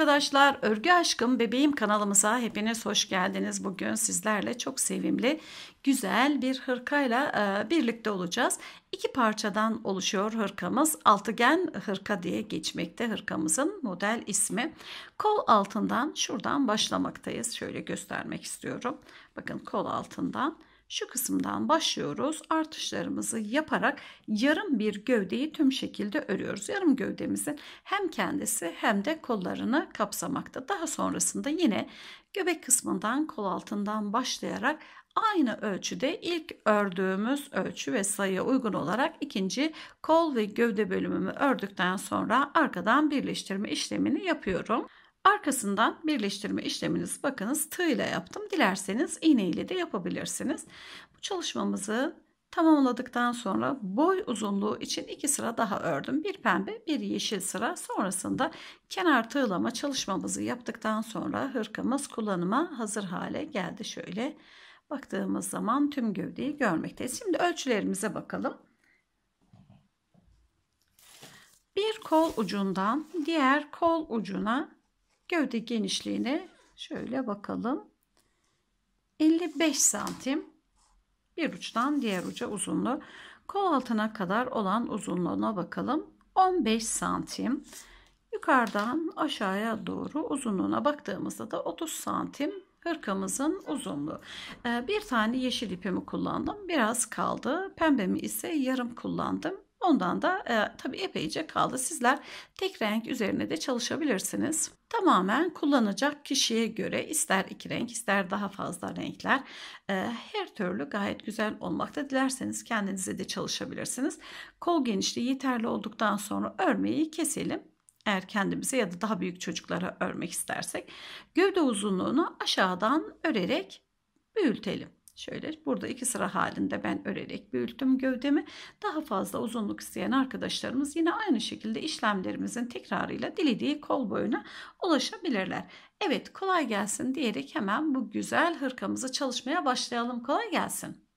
arkadaşlar, Örgü Aşkım Bebeğim kanalımıza hepiniz hoş geldiniz. Bugün sizlerle çok sevimli, güzel bir hırkayla e, birlikte olacağız. İki parçadan oluşuyor hırkamız. Altıgen hırka diye geçmekte hırkamızın model ismi. Kol altından şuradan başlamaktayız. Şöyle göstermek istiyorum. Bakın kol altından şu kısımdan başlıyoruz. Artışlarımızı yaparak yarım bir gövdeyi tüm şekilde örüyoruz. Yarım gövdemizin hem kendisi hem de kollarını kapsamakta. Daha sonrasında yine göbek kısmından kol altından başlayarak aynı ölçüde ilk ördüğümüz ölçü ve sayıya uygun olarak ikinci kol ve gövde bölümümü ördükten sonra arkadan birleştirme işlemini yapıyorum. Arkasından birleştirme işleminiz bakınız tığ ile yaptım. Dilerseniz iğne ile de yapabilirsiniz. Bu çalışmamızı tamamladıktan sonra boy uzunluğu için iki sıra daha ördüm. Bir pembe bir yeşil sıra sonrasında kenar tığlama çalışmamızı yaptıktan sonra hırkamız kullanıma hazır hale geldi. Şöyle baktığımız zaman tüm gövdeyi görmekteyiz. Şimdi ölçülerimize bakalım. Bir kol ucundan diğer kol ucuna Gövde genişliğine şöyle bakalım. 55 santim bir uçtan diğer uca uzunluğu. Kol altına kadar olan uzunluğuna bakalım. 15 santim. Yukarıdan aşağıya doğru uzunluğuna baktığımızda da 30 santim hırkamızın uzunluğu. Ee, bir tane yeşil ipimi kullandım. Biraz kaldı. Pembemi ise yarım kullandım. Ondan da e, tabii epeyce kaldı. Sizler tek renk üzerine de çalışabilirsiniz. Tamamen kullanacak kişiye göre ister iki renk ister daha fazla renkler e, her türlü gayet güzel olmakta. Dilerseniz kendinize de çalışabilirsiniz. Kol genişliği yeterli olduktan sonra örmeyi keselim. Eğer kendimize ya da daha büyük çocuklara örmek istersek gövde uzunluğunu aşağıdan örerek büyütelim. Şöyle burada iki sıra halinde ben örerek büyüttüm gövdemi. Daha fazla uzunluk isteyen arkadaşlarımız yine aynı şekilde işlemlerimizin tekrarıyla dilediği kol boyuna ulaşabilirler. Evet kolay gelsin diyerek hemen bu güzel hırkamızı çalışmaya başlayalım. Kolay gelsin.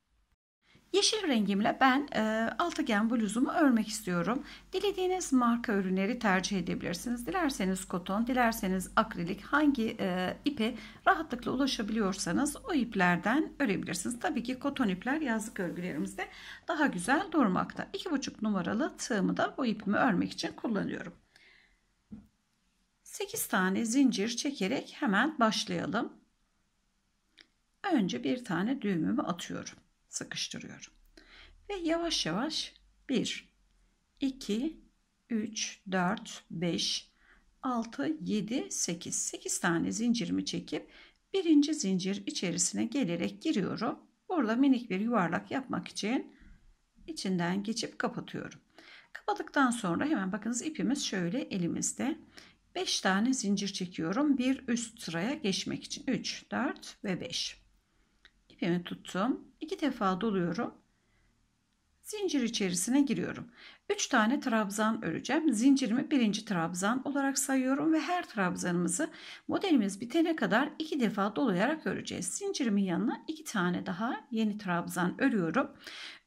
Yeşil rengimle ben e, altıgen bluzumu örmek istiyorum. Dilediğiniz marka ürünleri tercih edebilirsiniz. Dilerseniz koton, dilerseniz akrilik hangi e, ipe rahatlıkla ulaşabiliyorsanız o iplerden örebilirsiniz. Tabii ki koton ipler yazlık örgülerimizde daha güzel durmakta. 2,5 numaralı tığımı da bu ipimi örmek için kullanıyorum. 8 tane zincir çekerek hemen başlayalım. Önce bir tane düğümümü atıyorum sıkıştırıyorum. Ve yavaş yavaş 1, 2, 3, 4, 5, 6, 7, 8. 8 tane zincirimi çekip birinci zincir içerisine gelerek giriyorum. Burada minik bir yuvarlak yapmak için içinden geçip kapatıyorum. Kapadıktan sonra hemen bakınız ipimiz şöyle elimizde. 5 tane zincir çekiyorum bir üst sıraya geçmek için. 3, 4 ve 5 ipimi tuttum. iki defa doluyorum. Zincir içerisine giriyorum. 3 tane trabzan öreceğim. Zincirimi birinci trabzan olarak sayıyorum ve her trabzanımızı modelimiz bitene kadar iki defa dolayarak öreceğiz. Zincirimin yanına iki tane daha yeni trabzan örüyorum.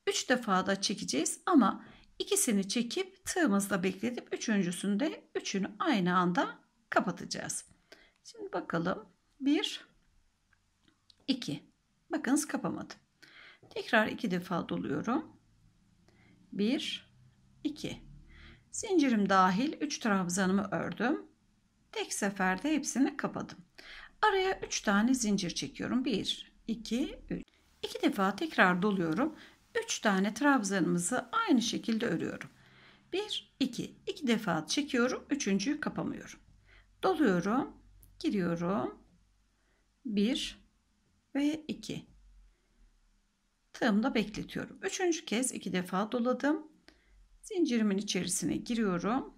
3 defa da çekeceğiz ama ikisini çekip tığımızda bekletip üçüncüsünde üçünü aynı anda kapatacağız. Şimdi bakalım. 1 2 Bakınız kapamadım. Tekrar iki defa doluyorum. 1 2 Zincirim dahil 3 trabzanımı ördüm. Tek seferde hepsini kapadım. Araya 3 tane zincir çekiyorum. 1 2 3 2 defa tekrar doluyorum. 3 tane trabzanımızı aynı şekilde örüyorum. 1 2 2 defa çekiyorum. Üçüncüyü kapamıyorum. Doluyorum. Giriyorum. 1 ve 2. Tığımda bekletiyorum. Üçüncü kez iki defa doladım. Zincirimin içerisine giriyorum.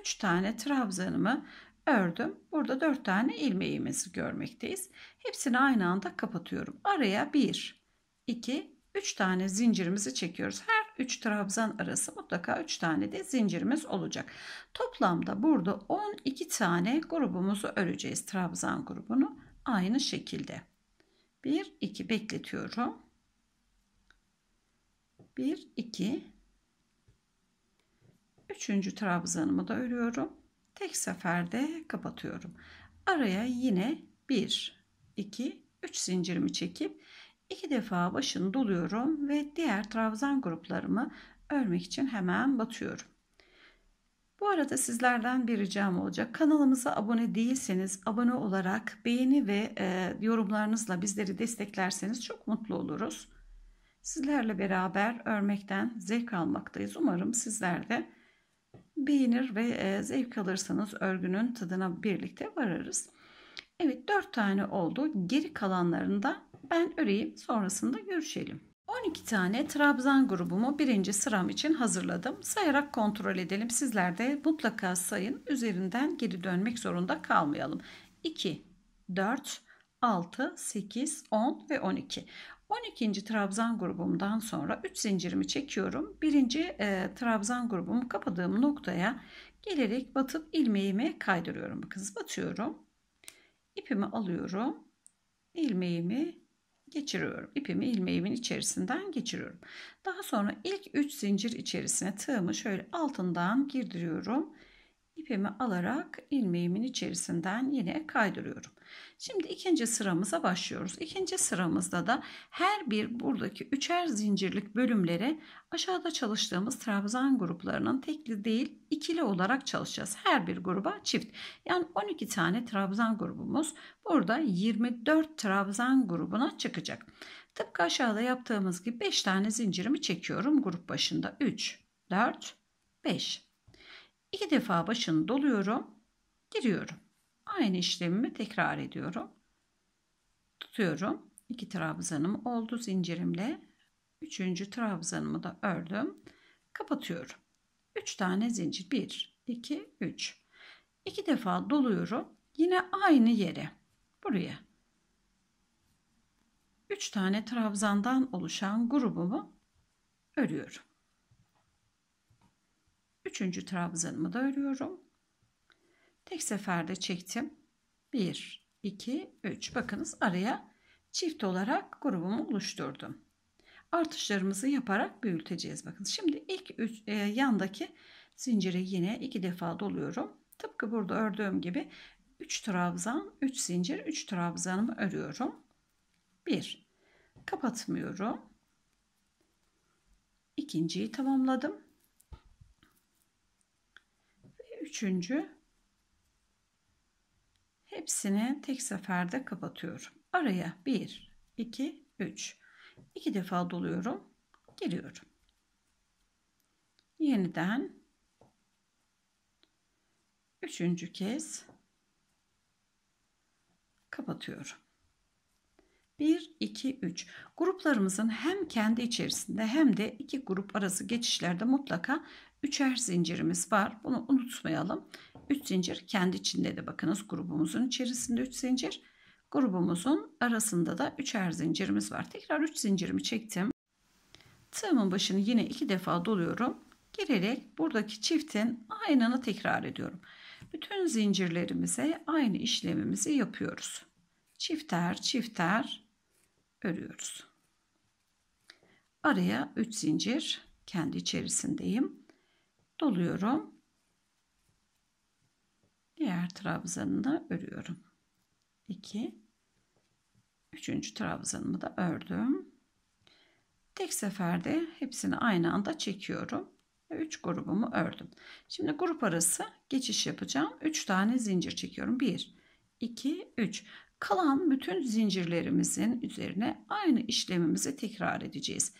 3 tane trabzanımı ördüm. Burada 4 tane ilmeğimizi görmekteyiz. Hepsini aynı anda kapatıyorum. Araya 1, 2, 3 tane zincirimizi çekiyoruz. Her 3 trabzan arası mutlaka 3 tane de zincirimiz olacak. Toplamda burada 12 tane grubumuzu öreceğiz. Trabzan grubunu aynı şekilde. 1 2 bekletiyorum. 1 2 Üçüncü trabzanımı da örüyorum. Tek seferde kapatıyorum. Araya yine 1 2 3 zincirimi çekip iki defa başını doluyorum ve diğer trabzan gruplarımı örmek için hemen batıyorum. Bu arada sizlerden bir ricam olacak. Kanalımıza abone değilseniz abone olarak beğeni ve e, yorumlarınızla bizleri desteklerseniz çok mutlu oluruz. Sizlerle beraber örmekten zevk almaktayız. Umarım sizler de beğenir ve e, zevk alırsanız örgünün tadına birlikte vararız. Evet 4 tane oldu. Geri kalanlarında ben öreyim. Sonrasında görüşelim. 12 tane trabzan grubumu birinci sıram için hazırladım. Sayarak kontrol edelim. Sizler de mutlaka sayın. Üzerinden geri dönmek zorunda kalmayalım. 2, 4, 6, 8, 10 ve 12. 12. trabzan grubumdan sonra 3 zincirimi çekiyorum. Birinci E, trabzan grubumu kapadığım noktaya gelerek batıp ilmeğimi kaydırıyorum. Bakınız batıyorum. İpimi alıyorum. ilmeğimi geçiriyorum. İpimi ilmeğimin içerisinden geçiriyorum. Daha sonra ilk 3 zincir içerisine tığımı şöyle altından girdiriyorum ipimi alarak ilmeğimin içerisinden yine kaydırıyorum. Şimdi ikinci sıramıza başlıyoruz. İkinci sıramızda da her bir buradaki üçer zincirlik bölümlere aşağıda çalıştığımız trabzan gruplarının tekli değil ikili olarak çalışacağız. Her bir gruba çift. Yani 12 tane trabzan grubumuz burada 24 trabzan grubuna çıkacak. Tıpkı aşağıda yaptığımız gibi 5 tane zincirimi çekiyorum grup başında. 3, 4, 5. İki defa başını doluyorum. Giriyorum. Aynı işlemimi tekrar ediyorum. Tutuyorum. iki trabzanım oldu zincirimle. Üçüncü trabzanımı da ördüm. Kapatıyorum. Üç tane zincir. Bir, iki, üç. İki defa doluyorum. Yine aynı yere. Buraya. Üç tane trabzandan oluşan grubumu örüyorum. Üçüncü trabzanımı da örüyorum. Tek seferde çektim. 1, 2, 3. Bakınız araya çift olarak grubumu oluşturdum. Artışlarımızı yaparak büyüteceğiz. Bakın şimdi ilk üç, e, yandaki zinciri yine iki defa doluyorum. Tıpkı burada ördüğüm gibi 3 trabzan, 3 zincir, 3 trabzanımı örüyorum. 1. Kapatmıyorum. İkinciyi tamamladım üçüncü hepsini tek seferde kapatıyorum. Araya 1, 2, 3. 2 defa doluyorum. Giriyorum. Yeniden üçüncü kez kapatıyorum. 1, 2, 3. Gruplarımızın hem kendi içerisinde hem de iki grup arası geçişlerde mutlaka üçer zincirimiz var. Bunu unutmayalım. 3 zincir kendi içinde de bakınız grubumuzun içerisinde 3 zincir. Grubumuzun arasında da üçer zincirimiz var. Tekrar 3 zincirimi çektim. Tığımın başını yine iki defa doluyorum. Girerek buradaki çiftin aynını tekrar ediyorum. Bütün zincirlerimize aynı işlemimizi yapıyoruz. Çifter çifter örüyoruz. Araya 3 zincir kendi içerisindeyim doluyorum. Diğer trabzanı da örüyorum. 2 3. trabzanımı da ördüm. Tek seferde hepsini aynı anda çekiyorum. 3 grubumu ördüm. Şimdi grup arası geçiş yapacağım. 3 tane zincir çekiyorum. 1 2 3. Kalan bütün zincirlerimizin üzerine aynı işlemimizi tekrar edeceğiz.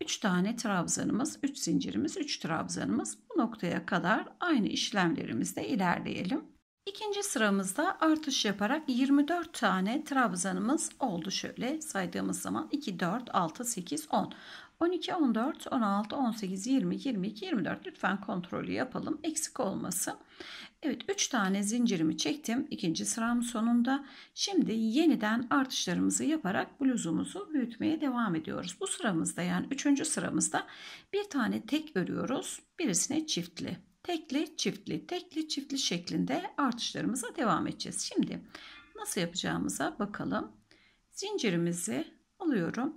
3 tane trabzanımız, 3 zincirimiz, 3 trabzanımız bu noktaya kadar aynı işlemlerimizde ilerleyelim. İkinci sıramızda artış yaparak 24 tane trabzanımız oldu şöyle saydığımız zaman 2, 4, 6, 8, 10. 12, 14, 16, 18, 20, 22, 24 lütfen kontrolü yapalım. Eksik olmasın. Evet 3 tane zincirimi çektim. ikinci sıram sonunda. Şimdi yeniden artışlarımızı yaparak bluzumuzu büyütmeye devam ediyoruz. Bu sıramızda yani 3. sıramızda bir tane tek örüyoruz. Birisine çiftli. Tekli, çiftli, tekli, çiftli şeklinde artışlarımıza devam edeceğiz. Şimdi nasıl yapacağımıza bakalım. Zincirimizi alıyorum.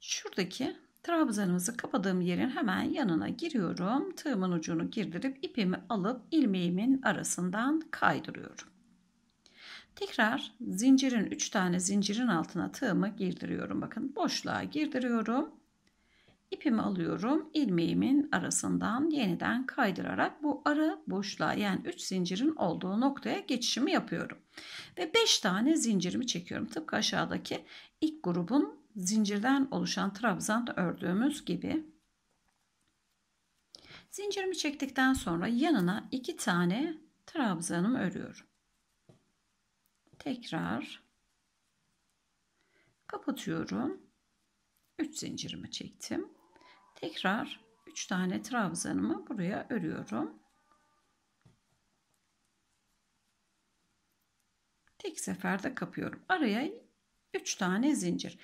Şuradaki Trabzanımızı kapadığım yerin hemen yanına giriyorum. Tığımın ucunu girdirip ipimi alıp ilmeğimin arasından kaydırıyorum. Tekrar zincirin 3 tane zincirin altına tığımı girdiriyorum. Bakın boşluğa girdiriyorum. İpimi alıyorum. ilmeğimin arasından yeniden kaydırarak bu ara boşluğa yani 3 zincirin olduğu noktaya geçişimi yapıyorum. Ve 5 tane zincirimi çekiyorum. Tıpkı aşağıdaki ilk grubun zincirden oluşan trabzan ördüğümüz gibi. Zincirimi çektikten sonra yanına iki tane trabzanım örüyorum. Tekrar kapatıyorum. 3 zincirimi çektim. Tekrar 3 tane trabzanımı buraya örüyorum. Tek seferde kapıyorum. Araya 3 tane zincir.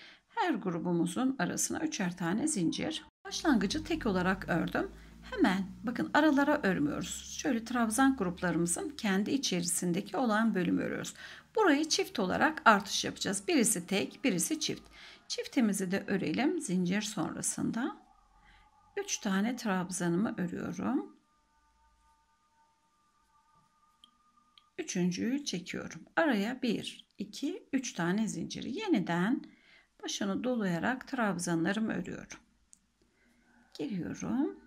Her grubumuzun arasına üçer tane zincir. Başlangıcı tek olarak ördüm. Hemen bakın aralara örmüyoruz. Şöyle trabzan gruplarımızın kendi içerisindeki olan bölümü örüyoruz. Burayı çift olarak artış yapacağız. Birisi tek, birisi çift. Çiftimizi de örelim zincir sonrasında. 3 tane trabzanımı örüyorum. Üçüncüyü çekiyorum. Araya 1, 2, 3 tane zinciri. Yeniden başını dolayarak trabzanlarımı örüyorum. Giriyorum.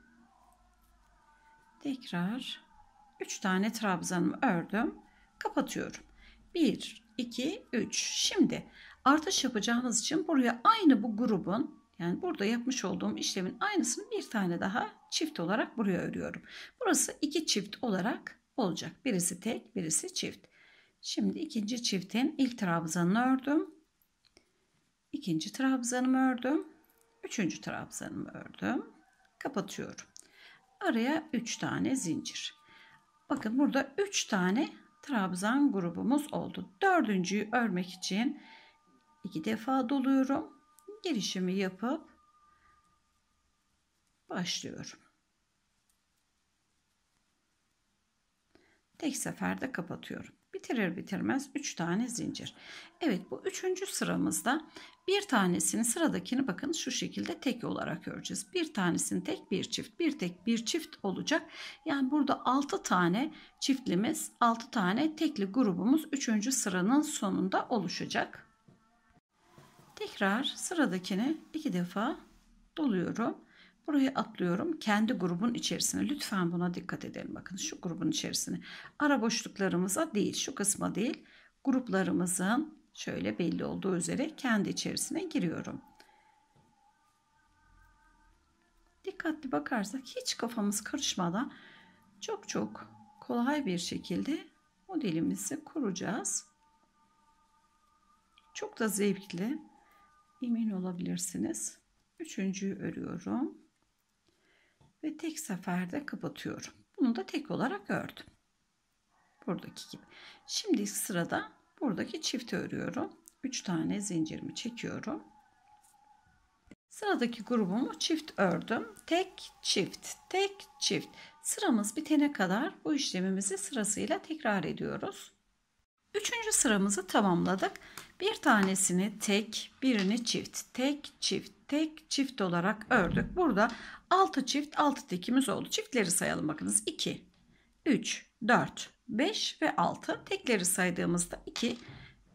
Tekrar 3 tane trabzanımı ördüm. Kapatıyorum. 1, 2, 3. Şimdi artış yapacağımız için buraya aynı bu grubun yani burada yapmış olduğum işlemin aynısını bir tane daha çift olarak buraya örüyorum. Burası iki çift olarak olacak. Birisi tek, birisi çift. Şimdi ikinci çiftin ilk trabzanını ördüm ikinci trabzanımı ördüm. Üçüncü trabzanımı ördüm. Kapatıyorum. Araya 3 tane zincir. Bakın burada 3 tane trabzan grubumuz oldu. Dördüncüyü örmek için iki defa doluyorum. Girişimi yapıp başlıyorum. Tek seferde kapatıyorum. Bitirir bitirmez 3 tane zincir. Evet bu üçüncü sıramızda bir tanesini sıradakini bakın şu şekilde tek olarak öreceğiz. Bir tanesini tek bir çift bir tek bir çift olacak. Yani burada 6 tane çiftlimiz 6 tane tekli grubumuz 3. sıranın sonunda oluşacak. Tekrar sıradakini iki defa doluyorum. Burayı atlıyorum. Kendi grubun içerisine. Lütfen buna dikkat edelim. Bakın şu grubun içerisine. Ara boşluklarımıza değil, şu kısma değil. Gruplarımızın şöyle belli olduğu üzere kendi içerisine giriyorum. Dikkatli bakarsak hiç kafamız karışmadan çok çok kolay bir şekilde modelimizi kuracağız. Çok da zevkli. Emin olabilirsiniz. Üçüncüyü örüyorum ve tek seferde kapatıyorum. Bunu da tek olarak ördüm. Buradaki gibi. Şimdi sırada buradaki çifti örüyorum. 3 tane zincirimi çekiyorum. Sıradaki grubumu çift ördüm. Tek çift, tek çift. Sıramız bitene kadar bu işlemimizi sırasıyla tekrar ediyoruz. Üçüncü sıramızı tamamladık. Bir tanesini tek, birini çift, tek, çift, tek, çift olarak ördük. Burada 6 çift, 6 tekimiz oldu. Çiftleri sayalım bakınız. 2, 3, 4, 5 ve 6. Tekleri saydığımızda 2,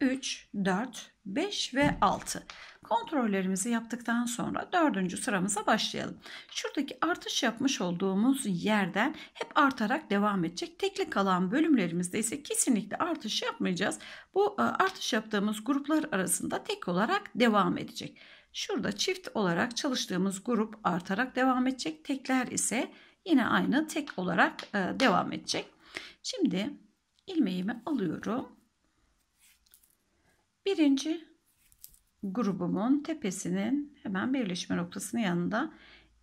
3, 4, 5 ve 6. Kontrollerimizi yaptıktan sonra dördüncü sıramıza başlayalım. Şuradaki artış yapmış olduğumuz yerden hep artarak devam edecek. Tekli kalan bölümlerimizde ise kesinlikle artış yapmayacağız. Bu e, artış yaptığımız gruplar arasında tek olarak devam edecek. Şurada çift olarak çalıştığımız grup artarak devam edecek. Tekler ise yine aynı tek olarak e, devam edecek. Şimdi ilmeğimi alıyorum Birinci grubumun tepesinin hemen birleşme noktasının yanında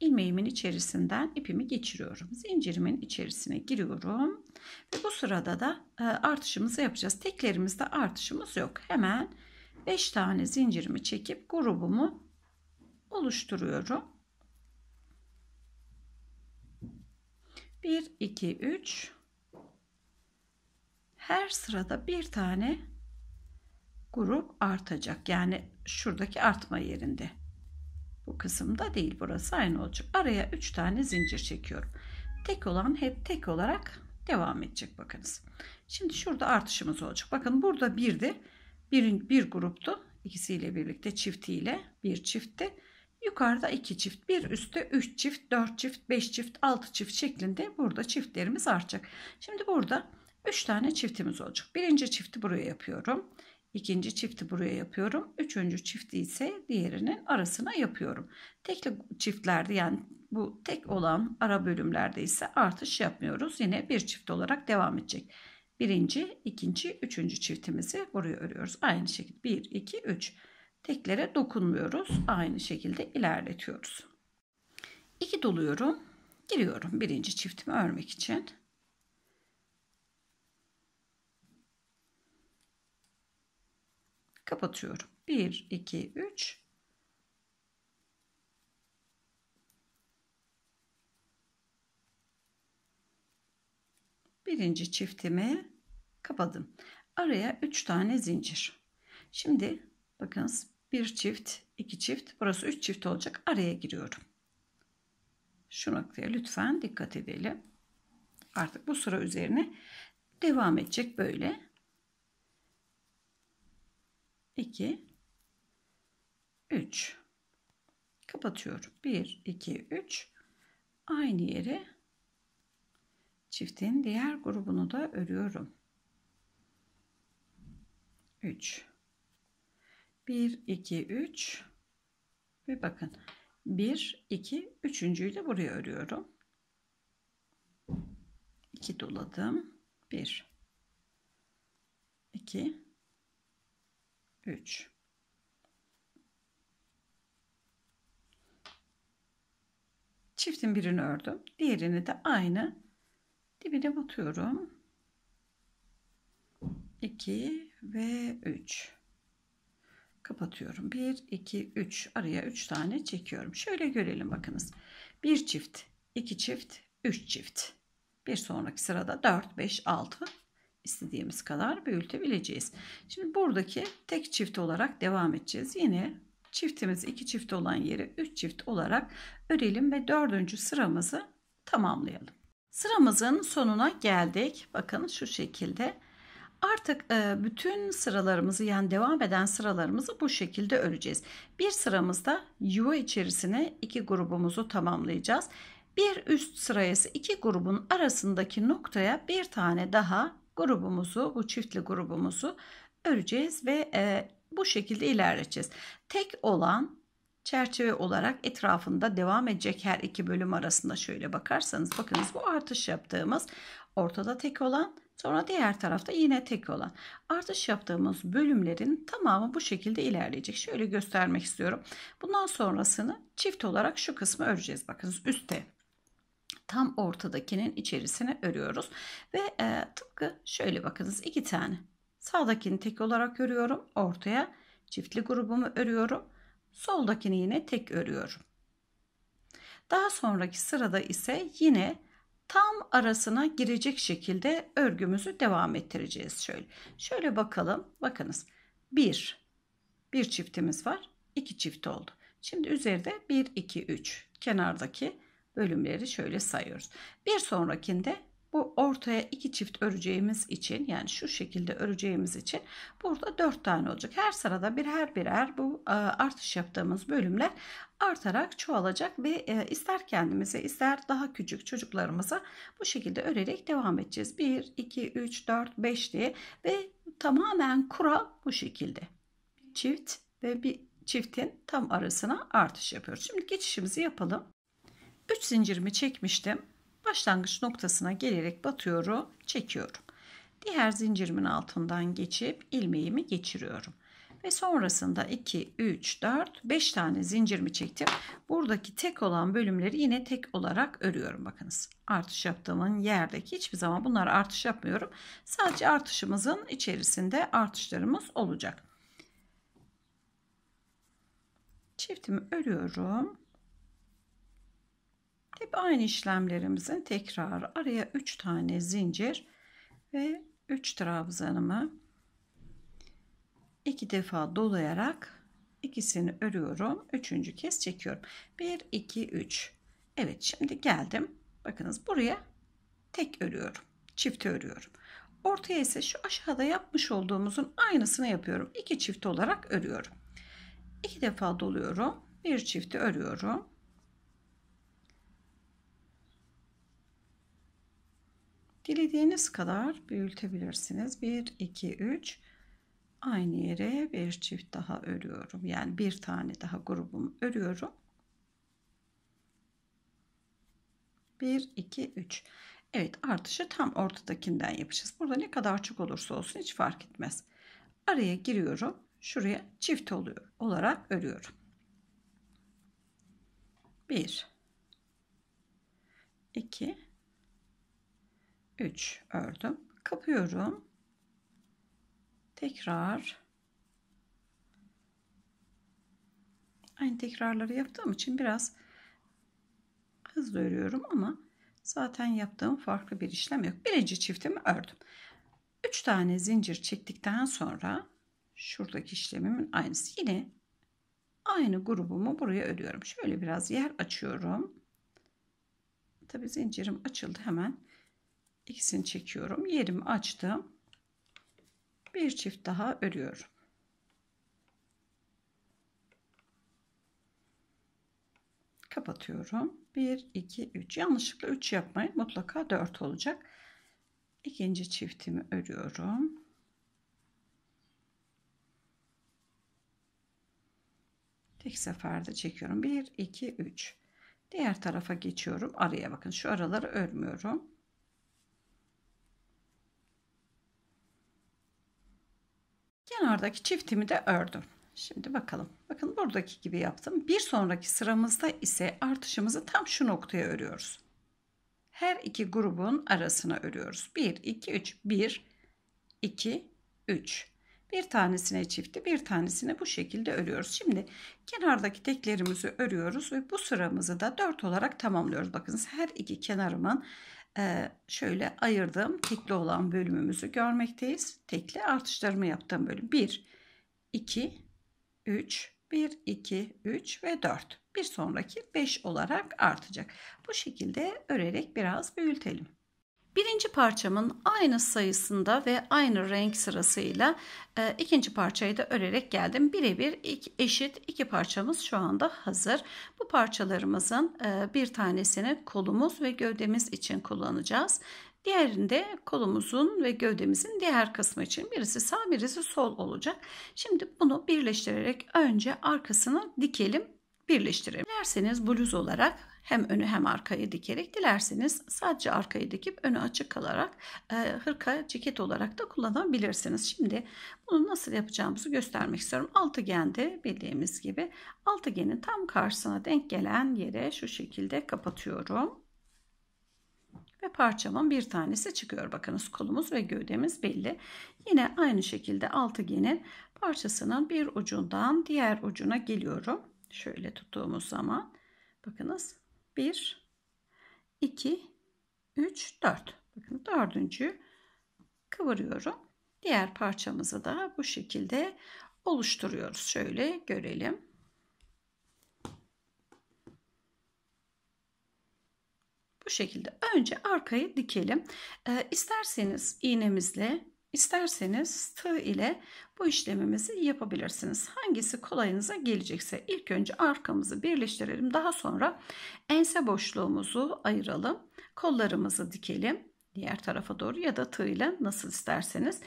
ilmeğimin içerisinden ipimi geçiriyorum. Zincirimin içerisine giriyorum. Ve bu sırada da e, artışımızı yapacağız. Teklerimizde artışımız yok. Hemen 5 tane zincirimi çekip grubumu oluşturuyorum. 1 2 3 her sırada bir tane grup artacak. Yani şuradaki artma yerinde. Bu kısımda değil burası aynı olacak. Araya 3 tane zincir çekiyorum. Tek olan hep tek olarak devam edecek bakınız. Şimdi şurada artışımız olacak. Bakın burada 1'di. Bir, bir gruptu. İkisiyle birlikte çiftiyle bir çiftti. Yukarıda 2 çift, bir üstte 3 çift, 4 çift, 5 çift, 6 çift şeklinde burada çiftlerimiz artacak. Şimdi burada 3 tane çiftimiz olacak. Birinci çifti buraya yapıyorum. İkinci çifti buraya yapıyorum. Üçüncü çifti ise diğerinin arasına yapıyorum. Tekli çiftlerde yani bu tek olan ara bölümlerde ise artış yapmıyoruz. Yine bir çift olarak devam edecek. Birinci, ikinci, üçüncü çiftimizi buraya örüyoruz. Aynı şekilde 1, 2, 3. Teklere dokunmuyoruz. Aynı şekilde ilerletiyoruz. 2 doluyorum. Giriyorum birinci çiftimi örmek için. Kapatıyorum. 1, 2, 3. Birinci çiftimi kapadım. Araya 3 tane zincir. Şimdi bakınız bir çift, iki çift, burası üç çift olacak. Araya giriyorum. Şu noktaya lütfen dikkat edelim. Artık bu sıra üzerine devam edecek böyle. 2 3 kapatıyorum 1 2 3 aynı yere çiftin diğer grubunu da örüyorum 3 1 2 3 ve bakın 1 2 üçüncüyü de buraya örüyorum 2 doladım 1 2 3. Çiftin birini ördüm. Diğerini de aynı dibine batıyorum. 2 ve 3. Kapatıyorum. 1, 2, 3. Araya 3 tane çekiyorum. Şöyle görelim bakınız. 1 çift, 2 çift, 3 çift. Bir sonraki sırada 4, 5, 6, istediğimiz kadar büyütebileceğiz. Şimdi buradaki tek çift olarak devam edeceğiz. Yine çiftimiz iki çift olan yeri üç çift olarak örelim ve dördüncü sıramızı tamamlayalım. Sıramızın sonuna geldik. Bakın şu şekilde. Artık e, bütün sıralarımızı yani devam eden sıralarımızı bu şekilde öreceğiz. Bir sıramızda yuva içerisine iki grubumuzu tamamlayacağız. Bir üst sırayası iki grubun arasındaki noktaya bir tane daha grubumuzu bu çiftli grubumuzu öreceğiz ve e, bu şekilde ilerleyeceğiz. Tek olan çerçeve olarak etrafında devam edecek her iki bölüm arasında şöyle bakarsanız bakınız bu artış yaptığımız ortada tek olan sonra diğer tarafta yine tek olan artış yaptığımız bölümlerin tamamı bu şekilde ilerleyecek. Şöyle göstermek istiyorum. Bundan sonrasını çift olarak şu kısmı öreceğiz. Bakınız üstte tam ortadakinin içerisine örüyoruz. Ve e, tıpkı şöyle bakınız iki tane. Sağdakini tek olarak örüyorum. Ortaya çiftli grubumu örüyorum. Soldakini yine tek örüyorum. Daha sonraki sırada ise yine tam arasına girecek şekilde örgümüzü devam ettireceğiz. Şöyle şöyle bakalım. Bakınız. bir bir çiftimiz var. 2 çift oldu. Şimdi üzerinde 1 2 3 kenardaki bölümleri şöyle sayıyoruz. Bir sonrakinde bu ortaya iki çift öreceğimiz için yani şu şekilde öreceğimiz için burada dört tane olacak. Her sırada birer birer bu e, artış yaptığımız bölümler artarak çoğalacak ve e, ister kendimize ister daha küçük çocuklarımıza bu şekilde örerek devam edeceğiz. 1, 2, 3, 4, 5 diye ve tamamen kura bu şekilde. Çift ve bir çiftin tam arasına artış yapıyoruz. Şimdi geçişimizi yapalım. 3 zincirimi çekmiştim. Başlangıç noktasına gelerek batıyorum, çekiyorum. Diğer zincirimin altından geçip ilmeğimi geçiriyorum. Ve sonrasında 2, 3, 4, 5 tane zincirimi çektim. Buradaki tek olan bölümleri yine tek olarak örüyorum. Bakınız artış yaptığımın yerdeki hiçbir zaman bunlar artış yapmıyorum. Sadece artışımızın içerisinde artışlarımız olacak. Çiftimi örüyorum. Hep aynı işlemlerimizin tekrarı. Araya 3 tane zincir ve 3 trabzanımı 2 defa dolayarak ikisini örüyorum. Üçüncü kez çekiyorum. 1, 2, 3. Evet şimdi geldim. Bakınız buraya tek örüyorum. Çift örüyorum. Ortaya ise şu aşağıda yapmış olduğumuzun aynısını yapıyorum. İki çift olarak örüyorum. İki defa doluyorum. Bir çifti örüyorum. Dilediğiniz kadar büyütebilirsiniz. 1, 2, 3. Aynı yere bir çift daha örüyorum. Yani bir tane daha grubum örüyorum. 1, 2, 3. Evet artışı tam ortadakinden yapacağız. Burada ne kadar çok olursa olsun hiç fark etmez. Araya giriyorum. Şuraya çift oluyor olarak örüyorum. 1 2 3 ördüm. Kapıyorum. Tekrar aynı tekrarları yaptığım için biraz hızlı örüyorum ama zaten yaptığım farklı bir işlem yok. Birinci çiftimi ördüm. 3 tane zincir çektikten sonra şuradaki işlemimin aynısı. Yine aynı grubumu buraya örüyorum. Şöyle biraz yer açıyorum. Tabi zincirim açıldı hemen ikisini çekiyorum. Yerimi açtım. Bir çift daha örüyorum. Kapatıyorum. 1 2 3. Yanlışlıkla 3 yapmayın. Mutlaka 4 olacak. İkinci çiftimi örüyorum. Tek seferde çekiyorum. 1 2 3. Diğer tarafa geçiyorum. Araya bakın. Şu araları örmüyorum. kenardaki çiftimi de ördüm. Şimdi bakalım. Bakın buradaki gibi yaptım. Bir sonraki sıramızda ise artışımızı tam şu noktaya örüyoruz. Her iki grubun arasına örüyoruz. 1, 2, 3, 1, 2, 3. Bir tanesine çifti, bir tanesine bu şekilde örüyoruz. Şimdi kenardaki teklerimizi örüyoruz ve bu sıramızı da 4 olarak tamamlıyoruz. Bakınız her iki kenarımın şöyle ayırdım. Tekli olan bölümümüzü görmekteyiz. Tekli artışlarımı yaptığım bölüm. 1, 2, 3, 1, 2, 3 ve 4. Bir sonraki 5 olarak artacak. Bu şekilde örerek biraz büyütelim. Birinci parçamın aynı sayısında ve aynı renk sırasıyla e, ikinci parçayı da örerek geldim. Birebir eşit iki parçamız şu anda hazır. Bu parçalarımızın e, bir tanesini kolumuz ve gövdemiz için kullanacağız. Diğerinde kolumuzun ve gövdemizin diğer kısmı için birisi sağ birisi sol olacak. Şimdi bunu birleştirerek önce arkasını dikelim birleştirelim. Dilerseniz bluz olarak hem önü hem arkayı dikerek dilerseniz sadece arkayı dikip önü açık kalarak e, hırka ceket olarak da kullanabilirsiniz. Şimdi bunu nasıl yapacağımızı göstermek istiyorum. Altıgende bildiğimiz gibi altıgenin tam karşısına denk gelen yere şu şekilde kapatıyorum. Ve parçamın bir tanesi çıkıyor. Bakınız kolumuz ve gövdemiz belli. Yine aynı şekilde altıgenin parçasının bir ucundan diğer ucuna geliyorum. Şöyle tuttuğumuz zaman bakınız 1, 2, 3, 4. Bakın dördüncü kıvırıyorum. Diğer parçamızı da bu şekilde oluşturuyoruz. Şöyle görelim. Bu şekilde önce arkayı dikelim. E, isterseniz iğnemizle İsterseniz tığ ile bu işlemimizi yapabilirsiniz. Hangisi kolayınıza gelecekse ilk önce arkamızı birleştirelim. Daha sonra ense boşluğumuzu ayıralım. Kollarımızı dikelim diğer tarafa doğru ya da tığ ile nasıl isterseniz.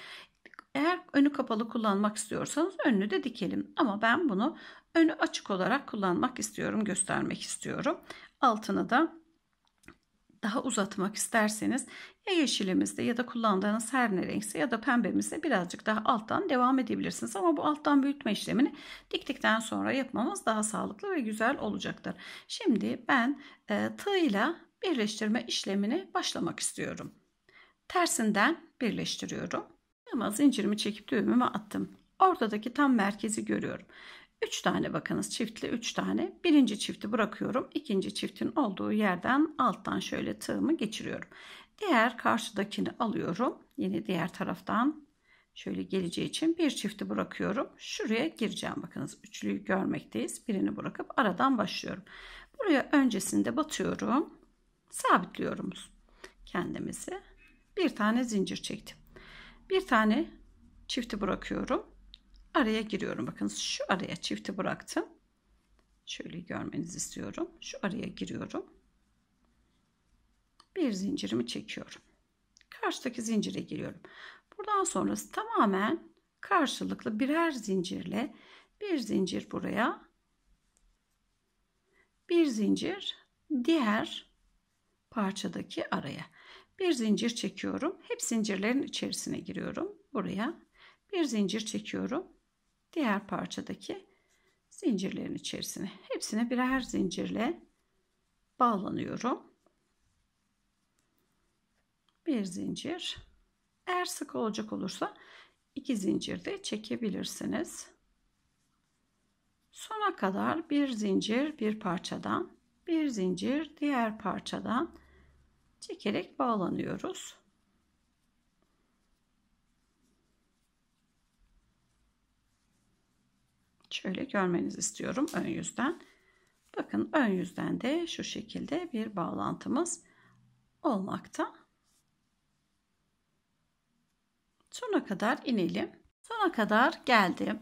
Eğer önü kapalı kullanmak istiyorsanız önünü de dikelim. Ama ben bunu önü açık olarak kullanmak istiyorum, göstermek istiyorum. Altını da daha uzatmak isterseniz ya yeşilimizde ya da kullandığınız her ne renkse ya da pembemizde birazcık daha alttan devam edebilirsiniz. Ama bu alttan büyütme işlemini diktikten sonra yapmamız daha sağlıklı ve güzel olacaktır. Şimdi ben e, tığ ile birleştirme işlemini başlamak istiyorum. Tersinden birleştiriyorum. Ama zincirimi çekip düğümüme attım. Ortadaki tam merkezi görüyorum. 3 tane bakınız çiftli 3 tane. Birinci çifti bırakıyorum. ikinci çiftin olduğu yerden alttan şöyle tığımı geçiriyorum. Diğer karşıdakini alıyorum. Yine diğer taraftan şöyle geleceği için bir çifti bırakıyorum. Şuraya gireceğim. Bakınız üçlüyü görmekteyiz. Birini bırakıp aradan başlıyorum. Buraya öncesinde batıyorum. Sabitliyorum kendimizi. Bir tane zincir çektim. Bir tane çifti bırakıyorum araya giriyorum. Bakın şu araya çifti bıraktım. Şöyle görmenizi istiyorum. Şu araya giriyorum. Bir zincirimi çekiyorum. Karşıdaki zincire giriyorum. Buradan sonrası tamamen karşılıklı birer zincirle bir zincir buraya bir zincir diğer parçadaki araya bir zincir çekiyorum hep zincirlerin içerisine giriyorum buraya bir zincir çekiyorum diğer parçadaki zincirlerin içerisine. Hepsine birer zincirle bağlanıyorum. Bir zincir. Eğer sık olacak olursa iki zincir de çekebilirsiniz. Sona kadar bir zincir bir parçadan, bir zincir diğer parçadan çekerek bağlanıyoruz. Şöyle görmenizi istiyorum ön yüzden. Bakın ön yüzden de şu şekilde bir bağlantımız olmakta. Sona kadar inelim. Sona kadar geldim.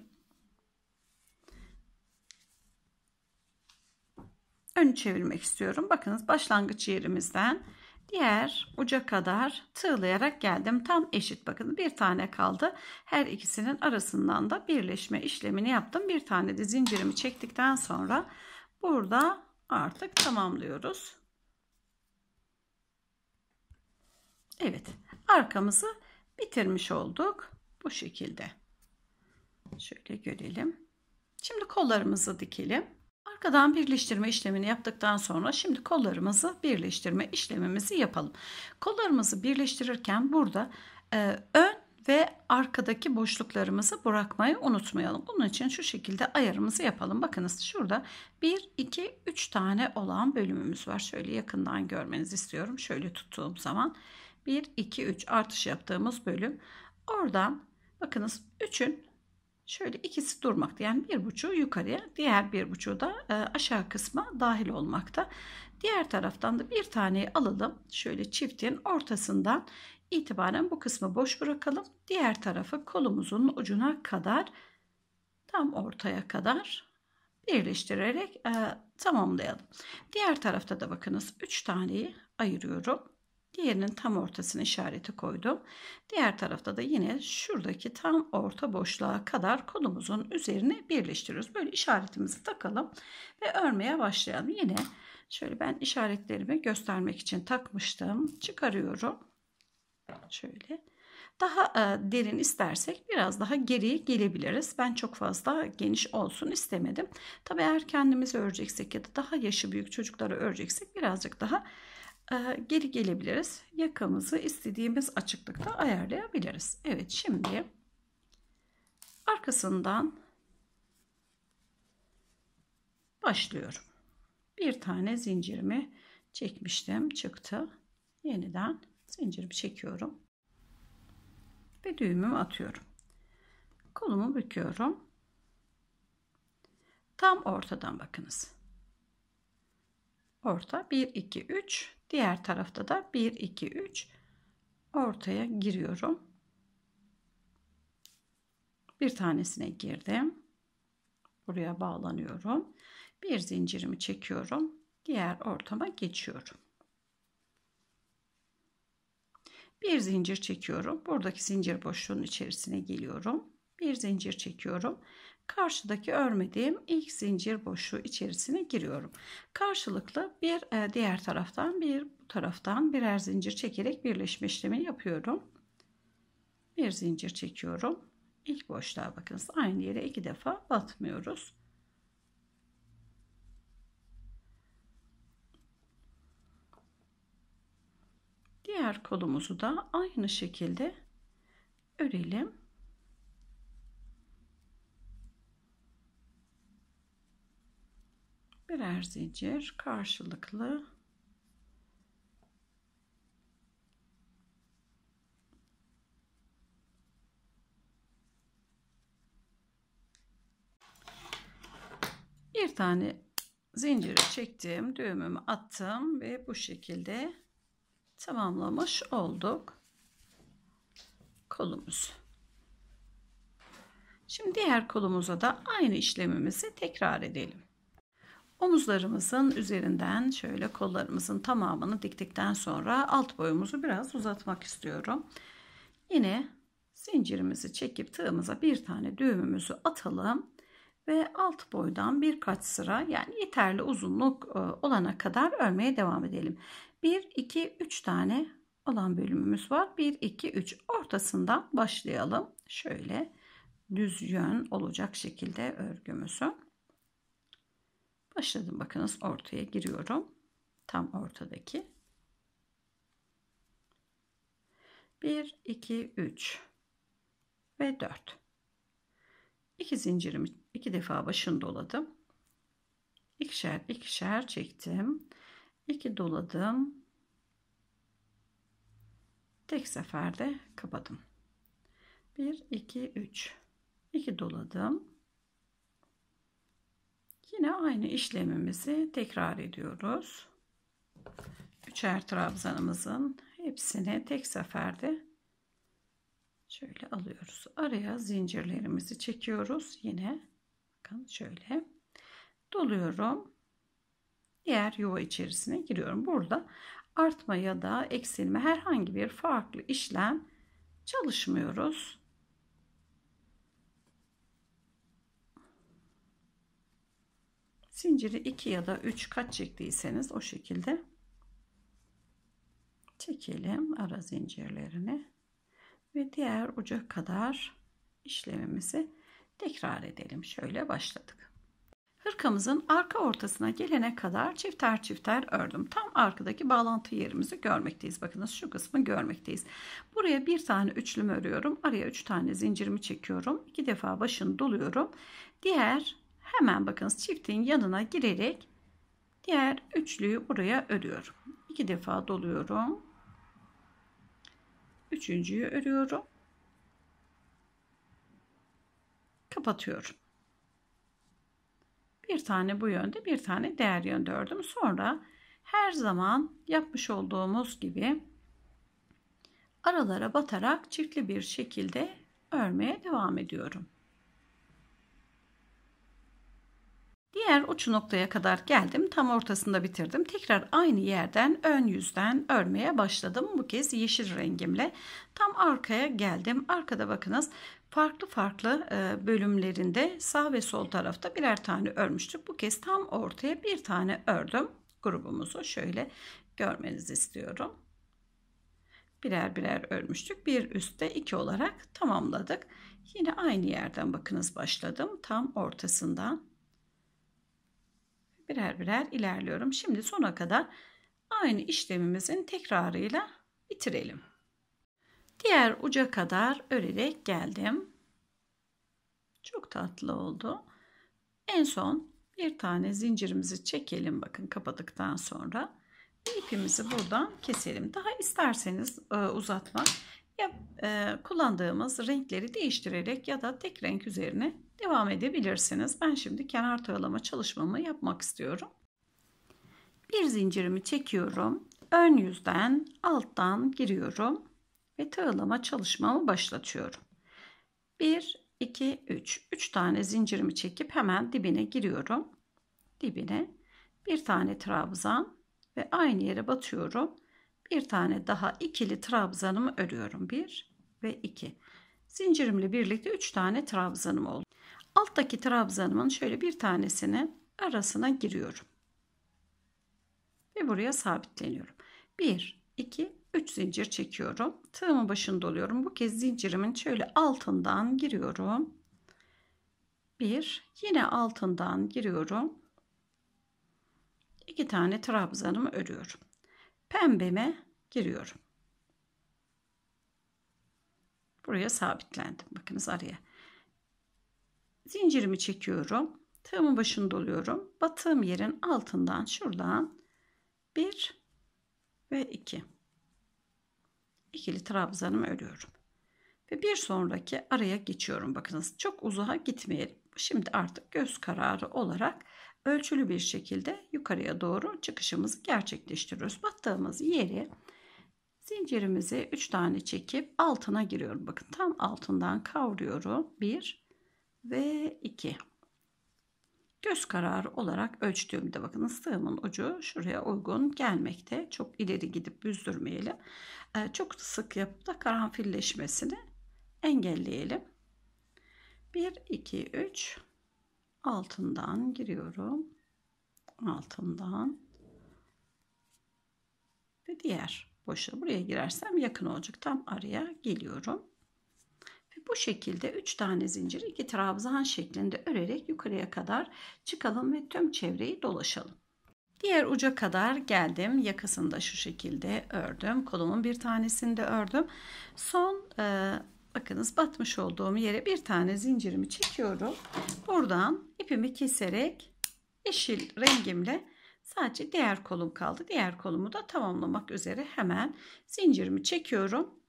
Ön çevirmek istiyorum. Bakınız başlangıç yerimizden diğer uca kadar tığlayarak geldim. Tam eşit bakın bir tane kaldı. Her ikisinin arasından da birleşme işlemini yaptım. Bir tane de zincirimi çektikten sonra burada artık tamamlıyoruz. Evet arkamızı bitirmiş olduk. Bu şekilde. Şöyle görelim. Şimdi kollarımızı dikelim. Arkadan birleştirme işlemini yaptıktan sonra şimdi kollarımızı birleştirme işlemimizi yapalım. Kollarımızı birleştirirken burada e, ön ve arkadaki boşluklarımızı bırakmayı unutmayalım. Bunun için şu şekilde ayarımızı yapalım. Bakınız şurada 1, 2, 3 tane olan bölümümüz var. Şöyle yakından görmenizi istiyorum. Şöyle tuttuğum zaman 1, 2, 3 artış yaptığımız bölüm. Oradan bakınız 3'ün Şöyle ikisi durmakta yani bir buçuğu yukarıya diğer bir buçuğu da e, aşağı kısma dahil olmakta. Diğer taraftan da bir taneyi alalım. Şöyle çiftin ortasından itibaren bu kısmı boş bırakalım. Diğer tarafı kolumuzun ucuna kadar tam ortaya kadar birleştirerek e, tamamlayalım. Diğer tarafta da bakınız 3 taneyi ayırıyorum. Diğerinin tam ortasına işareti koydum. Diğer tarafta da yine şuradaki tam orta boşluğa kadar kolumuzun üzerine birleştiriyoruz. Böyle işaretimizi takalım ve örmeye başlayalım. Yine şöyle ben işaretlerimi göstermek için takmıştım. Çıkarıyorum. Şöyle. Daha e, derin istersek biraz daha geriye gelebiliriz. Ben çok fazla geniş olsun istemedim. Tabi eğer kendimizi öreceksek ya da daha yaşı büyük çocukları öreceksek birazcık daha ee, geri gelebiliriz. Yakamızı istediğimiz açıklıkta ayarlayabiliriz. Evet şimdi arkasından başlıyorum. Bir tane zincirimi çekmiştim çıktı. Yeniden zincirimi çekiyorum. Ve düğümümü atıyorum. Kolumu büküyorum. Tam ortadan bakınız. Orta 1, 2, 3 Diğer tarafta da 1, 2, 3 ortaya giriyorum. Bir tanesine girdim. Buraya bağlanıyorum. Bir zincirimi çekiyorum. Diğer ortama geçiyorum. Bir zincir çekiyorum. Buradaki zincir boşluğunun içerisine geliyorum. Bir zincir çekiyorum karşıdaki örmediğim ilk zincir boşluğu içerisine giriyorum. Karşılıklı bir e, diğer taraftan bir bu taraftan birer zincir çekerek birleşme işlemi yapıyorum. Bir zincir çekiyorum. İlk boşluğa bakınız aynı yere iki defa batmıyoruz. Diğer kolumuzu da aynı şekilde örelim. birer zincir karşılıklı bir tane zinciri çektim düğümümü attım ve bu şekilde tamamlamış olduk kolumuz şimdi diğer kolumuza da aynı işlemimizi tekrar edelim Omuzlarımızın üzerinden şöyle kollarımızın tamamını diktikten sonra alt boyumuzu biraz uzatmak istiyorum. Yine zincirimizi çekip tığımıza bir tane düğümümüzü atalım ve alt boydan birkaç sıra yani yeterli uzunluk e, olana kadar örmeye devam edelim. 1 2 3 tane olan bölümümüz var. 1 2 3 ortasından başlayalım. Şöyle düz yön olacak şekilde örgümüzü Başladım bakınız ortaya giriyorum. Tam ortadaki. 1, 2, 3 ve 4. 2 zincirimi iki defa başını doladım. İkişer ikişer çektim. 2 doladım. Tek seferde kapadım. 1, 2, 3. 2 doladım. Yine aynı işlemimizi tekrar ediyoruz. Üçer trabzanımızın hepsini tek seferde şöyle alıyoruz. Araya zincirlerimizi çekiyoruz. Yine bakın şöyle doluyorum. Diğer yuva içerisine giriyorum. Burada artma ya da eksilme herhangi bir farklı işlem çalışmıyoruz. zinciri 2 ya da 3 kaç çektiyseniz o şekilde çekelim ara zincirlerini ve diğer uca kadar işlemimizi tekrar edelim şöyle başladık hırkamızın arka ortasına gelene kadar çifter çifter ördüm tam arkadaki bağlantı yerimizi görmekteyiz bakınız şu kısmı görmekteyiz buraya bir tane üçlüm örüyorum araya üç tane zincirimi çekiyorum iki defa başını doluyorum diğer hemen bakınız çiftin yanına girerek diğer üçlüyü buraya örüyorum. İki defa doluyorum. Üçüncüyü örüyorum. Kapatıyorum. Bir tane bu yönde, bir tane diğer yönde ördüm. Sonra her zaman yapmış olduğumuz gibi aralara batarak çiftli bir şekilde örmeye devam ediyorum. Diğer uç noktaya kadar geldim. Tam ortasında bitirdim. Tekrar aynı yerden ön yüzden örmeye başladım. Bu kez yeşil rengimle. Tam arkaya geldim. Arkada bakınız farklı farklı e, bölümlerinde sağ ve sol tarafta birer tane örmüştük. Bu kez tam ortaya bir tane ördüm. Grubumuzu şöyle görmenizi istiyorum. Birer birer örmüştük. Bir üstte iki olarak tamamladık. Yine aynı yerden bakınız başladım. Tam ortasından birer birer ilerliyorum. Şimdi sona kadar aynı işlemimizin tekrarıyla bitirelim. Diğer uca kadar örerek geldim. Çok tatlı oldu. En son bir tane zincirimizi çekelim bakın kapadıktan sonra. ipimizi buradan keselim. Daha isterseniz e, uzatma. ya e, kullandığımız renkleri değiştirerek ya da tek renk üzerine devam edebilirsiniz. Ben şimdi kenar tığlama çalışmamı yapmak istiyorum. Bir zincirimi çekiyorum. Ön yüzden alttan giriyorum ve tığlama çalışmamı başlatıyorum. 1 2 3 3 tane zincirimi çekip hemen dibine giriyorum. Dibine bir tane trabzan ve aynı yere batıyorum. Bir tane daha ikili trabzanımı örüyorum. 1 ve 2. Zincirimle birlikte 3 tane trabzanım oldu. Alttaki trabzanımın şöyle bir tanesini arasına giriyorum. Ve buraya sabitleniyorum. 1, 2, 3 zincir çekiyorum. Tığımın başında oluyorum. Bu kez zincirimin şöyle altından giriyorum. 1, yine altından giriyorum. 2 tane trabzanımı örüyorum. Pembeme giriyorum. Buraya sabitlendim. Bakınız araya. Zincirimi çekiyorum. Tığımın başını doluyorum. Batığım yerin altından şuradan 1 ve 2. ikili trabzanımı örüyorum. Ve bir sonraki araya geçiyorum. Bakınız çok uzağa gitmeyelim. Şimdi artık göz kararı olarak ölçülü bir şekilde yukarıya doğru çıkışımızı gerçekleştiriyoruz. Battığımız yeri zincirimizi 3 tane çekip altına giriyorum. Bakın tam altından kavruyorum. 1 ve 2. Göz kararı olarak ölçtüğümde bakın sığımın ucu şuraya uygun gelmekte. Çok ileri gidip büzdürmeyelim. Ee, çok sık yapıp da karanfilleşmesini engelleyelim. 1, 2, 3 altından giriyorum. Altından ve diğer boşluğa buraya girersem yakın olacak. Tam araya geliyorum. Bu şekilde 3 tane zincir 2 trabzan şeklinde örerek yukarıya kadar çıkalım ve tüm çevreyi dolaşalım. Diğer uca kadar geldim. Yakasını da şu şekilde ördüm. Kolumun bir tanesini de ördüm. Son e, bakınız batmış olduğum yere bir tane zincirimi çekiyorum. Buradan ipimi keserek yeşil rengimle sadece diğer kolum kaldı. Diğer kolumu da tamamlamak üzere hemen zincirimi çekiyorum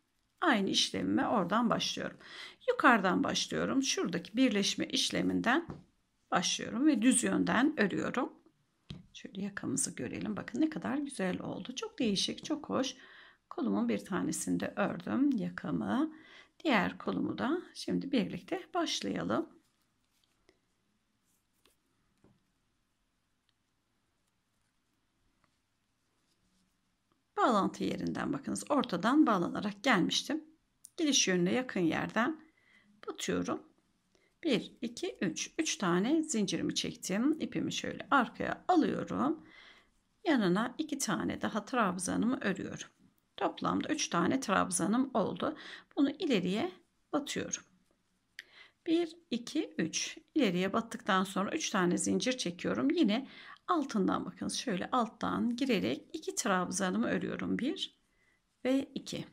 aynı işlemime oradan başlıyorum. Yukarıdan başlıyorum. Şuradaki birleşme işleminden başlıyorum ve düz yönden örüyorum. Şöyle yakamızı görelim. Bakın ne kadar güzel oldu. Çok değişik, çok hoş. Kolumun bir tanesinde ördüm yakamı. Diğer kolumu da şimdi birlikte başlayalım. Bağlantı yerinden bakınız ortadan bağlanarak gelmiştim. Giriş yönüne yakın yerden batıyorum. 1, 2, 3. 3 tane zincirimi çektim. İpimi şöyle arkaya alıyorum. Yanına 2 tane daha trabzanımı örüyorum. Toplamda 3 tane trabzanım oldu. Bunu ileriye batıyorum. 1, 2, 3. İleriye battıktan sonra 3 tane zincir çekiyorum. Yine altından bakın şöyle alttan girerek iki trabzanımı örüyorum. bir ve iki.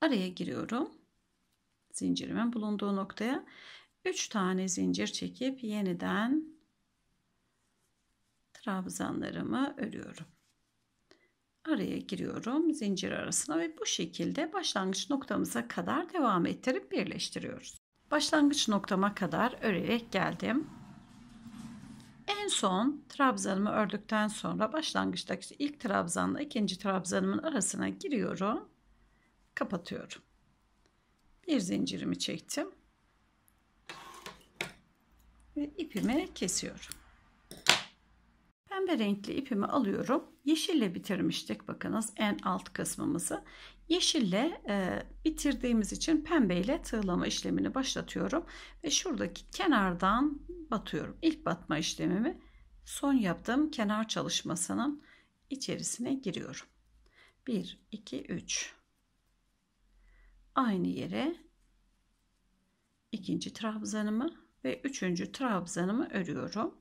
Araya giriyorum. Zincirimin bulunduğu noktaya 3 tane zincir çekip yeniden trabzanlarımı örüyorum. Araya giriyorum zincir arasına ve bu şekilde başlangıç noktamıza kadar devam ettirip birleştiriyoruz. Başlangıç noktama kadar örerek geldim. En son trabzanımı ördükten sonra başlangıçtaki ilk trabzanla ikinci trabzanımın arasına giriyorum. Kapatıyorum. Bir zincirimi çektim. Ve ipimi kesiyorum. Pembe renkli ipimi alıyorum. Yeşille bitirmiştik bakınız en alt kısmımızı. Yeşille e, bitirdiğimiz için pembeyle tığlama işlemini başlatıyorum. Ve şuradaki kenardan batıyorum. İlk batma işlemimi son yaptığım kenar çalışmasının içerisine giriyorum. 1, 2, 3. Aynı yere ikinci trabzanımı ve üçüncü trabzanımı örüyorum.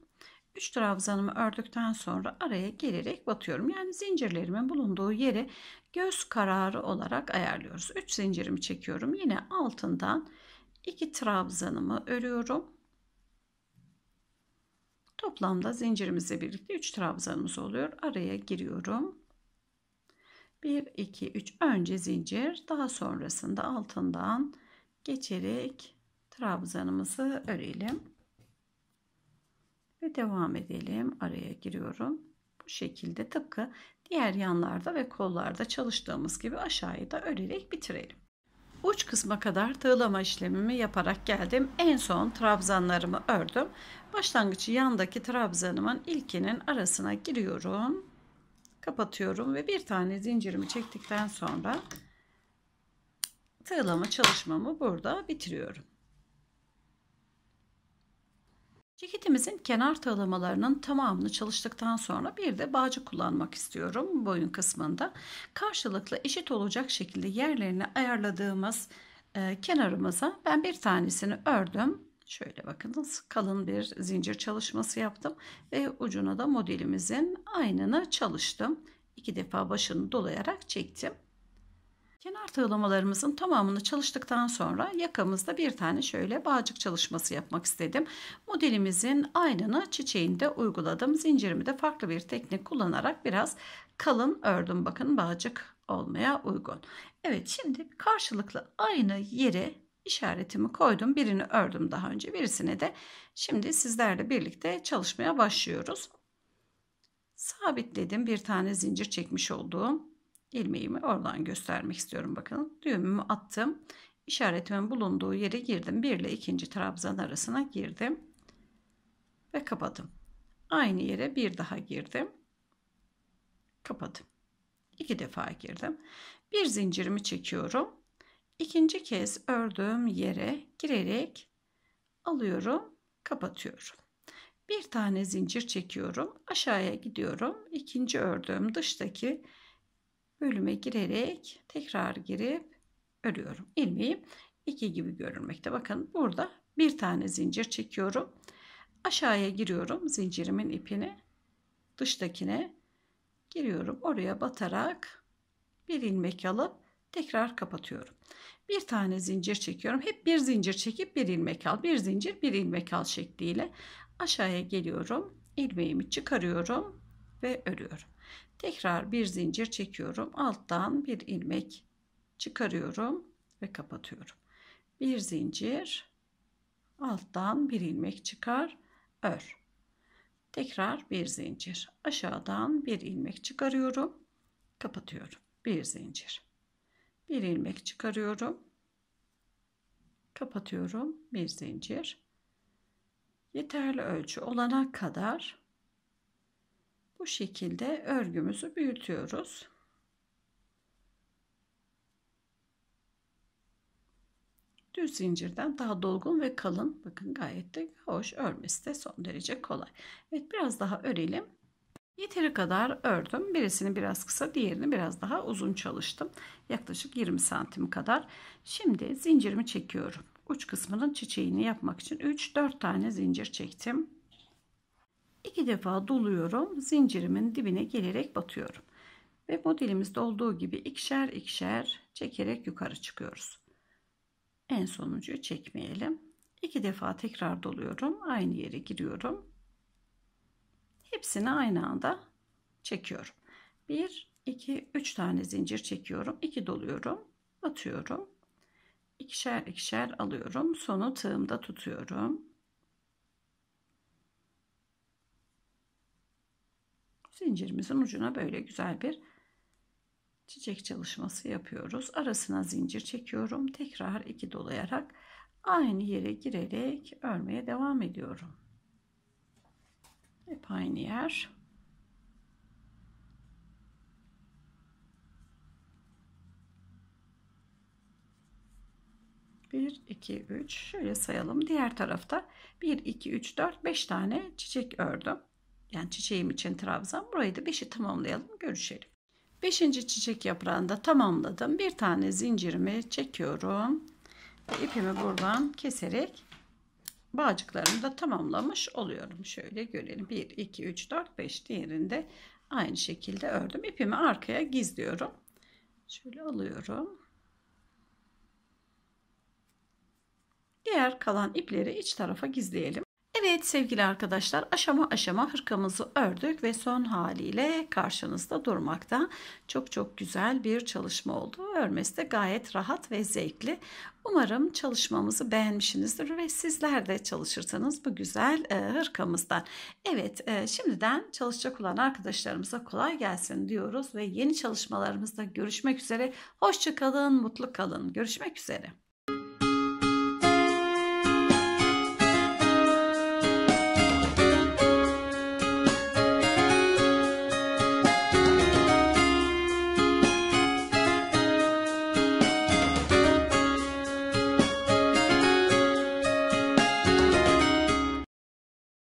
3 trabzanımı ördükten sonra araya gelerek batıyorum. Yani zincirlerimin bulunduğu yeri göz kararı olarak ayarlıyoruz. 3 zincirimi çekiyorum. Yine altından 2 trabzanımı örüyorum. Toplamda zincirimizle birlikte 3 trabzanımız oluyor. Araya giriyorum. 1 2 3 önce zincir, daha sonrasında altından geçerek trabzanımızı örelim ve devam edelim. Araya giriyorum. Bu şekilde tıpkı diğer yanlarda ve kollarda çalıştığımız gibi aşağıya da örerek bitirelim. Uç kısma kadar tığlama işlemimi yaparak geldim. En son trabzanlarımı ördüm. Başlangıcı yandaki trabzanımın ilkinin arasına giriyorum. Kapatıyorum ve bir tane zincirimi çektikten sonra tığlama çalışmamı burada bitiriyorum. Ceketimizin kenar tığlamalarının tamamını çalıştıktan sonra bir de bağcı kullanmak istiyorum boyun kısmında. Karşılıklı eşit olacak şekilde yerlerini ayarladığımız e, kenarımıza ben bir tanesini ördüm. Şöyle bakınız kalın bir zincir çalışması yaptım ve ucuna da modelimizin aynını çalıştım. İki defa başını dolayarak çektim. Kenar tığlamalarımızın tamamını çalıştıktan sonra yakamızda bir tane şöyle bağcık çalışması yapmak istedim. Modelimizin aynını çiçeğinde uyguladım. Zincirimi de farklı bir teknik kullanarak biraz kalın ördüm. Bakın bağcık olmaya uygun. Evet şimdi karşılıklı aynı yere işaretimi koydum. Birini ördüm daha önce birisine de. Şimdi sizlerle birlikte çalışmaya başlıyoruz. Sabitledim bir tane zincir çekmiş olduğum ilmeğimi oradan göstermek istiyorum bakın düğümümü attım işaretimin bulunduğu yere girdim 1 ile 2. trabzan arasına girdim ve kapadım aynı yere bir daha girdim kapadım iki defa girdim bir zincirimi çekiyorum ikinci kez ördüğüm yere girerek alıyorum kapatıyorum bir tane zincir çekiyorum aşağıya gidiyorum ikinci ördüğüm dıştaki bölüme girerek tekrar girip örüyorum. İlmeğim 2 gibi görünmekte. Bakın burada bir tane zincir çekiyorum. Aşağıya giriyorum zincirimin ipini. Dıştakine giriyorum. Oraya batarak bir ilmek alıp tekrar kapatıyorum. Bir tane zincir çekiyorum. Hep bir zincir çekip bir ilmek al. Bir zincir bir ilmek al şekliyle aşağıya geliyorum. ilmeğimi çıkarıyorum ve örüyorum. Tekrar bir zincir çekiyorum. Alttan bir ilmek çıkarıyorum ve kapatıyorum. Bir zincir alttan bir ilmek çıkar, ör. Tekrar bir zincir. Aşağıdan bir ilmek çıkarıyorum, kapatıyorum. Bir zincir. Bir ilmek çıkarıyorum. Kapatıyorum. Bir zincir. Yeterli ölçü olana kadar bu şekilde örgümüzü büyütüyoruz. Düz zincirden daha dolgun ve kalın. Bakın gayet de hoş. Örmesi de son derece kolay. Evet biraz daha örelim. Yeteri kadar ördüm. Birisini biraz kısa, diğerini biraz daha uzun çalıştım. Yaklaşık 20 santim kadar. Şimdi zincirimi çekiyorum. Uç kısmının çiçeğini yapmak için 3-4 tane zincir çektim. İki defa doluyorum. Zincirimin dibine gelerek batıyorum. Ve modelimizde olduğu gibi ikişer ikişer çekerek yukarı çıkıyoruz. En sonuncuyu çekmeyelim. İki defa tekrar doluyorum. Aynı yere giriyorum. Hepsini aynı anda çekiyorum. 1, 2, 3 tane zincir çekiyorum. 2 doluyorum. Batıyorum. ikişer ikişer alıyorum. Sonu tığımda tutuyorum. Zincirimizin ucuna böyle güzel bir çiçek çalışması yapıyoruz. Arasına zincir çekiyorum. Tekrar iki dolayarak aynı yere girerek örmeye devam ediyorum. Hep aynı yer. Bir, iki, üç. Şöyle sayalım. Diğer tarafta bir, iki, üç, dört, beş tane çiçek ördüm yani çiçeğim için trabzan. Burayı da beşi tamamlayalım görüşelim. Beşinci çiçek yaprağını da tamamladım. Bir tane zincirimi çekiyorum. Ve ipimi buradan keserek bağcıklarımı da tamamlamış oluyorum. Şöyle görelim. 1, 2, 3, 4, 5 diğerinde aynı şekilde ördüm. İpimi arkaya gizliyorum. Şöyle alıyorum. Diğer kalan ipleri iç tarafa gizleyelim. Evet sevgili arkadaşlar aşama aşama hırkamızı ördük ve son haliyle karşınızda durmakta. Çok çok güzel bir çalışma oldu. Örmesi de gayet rahat ve zevkli. Umarım çalışmamızı beğenmişsinizdir ve sizler de çalışırsanız bu güzel e, hırkamızdan. Evet e, şimdiden çalışacak olan arkadaşlarımıza kolay gelsin diyoruz ve yeni çalışmalarımızda görüşmek üzere. Hoşçakalın, mutlu kalın. Görüşmek üzere.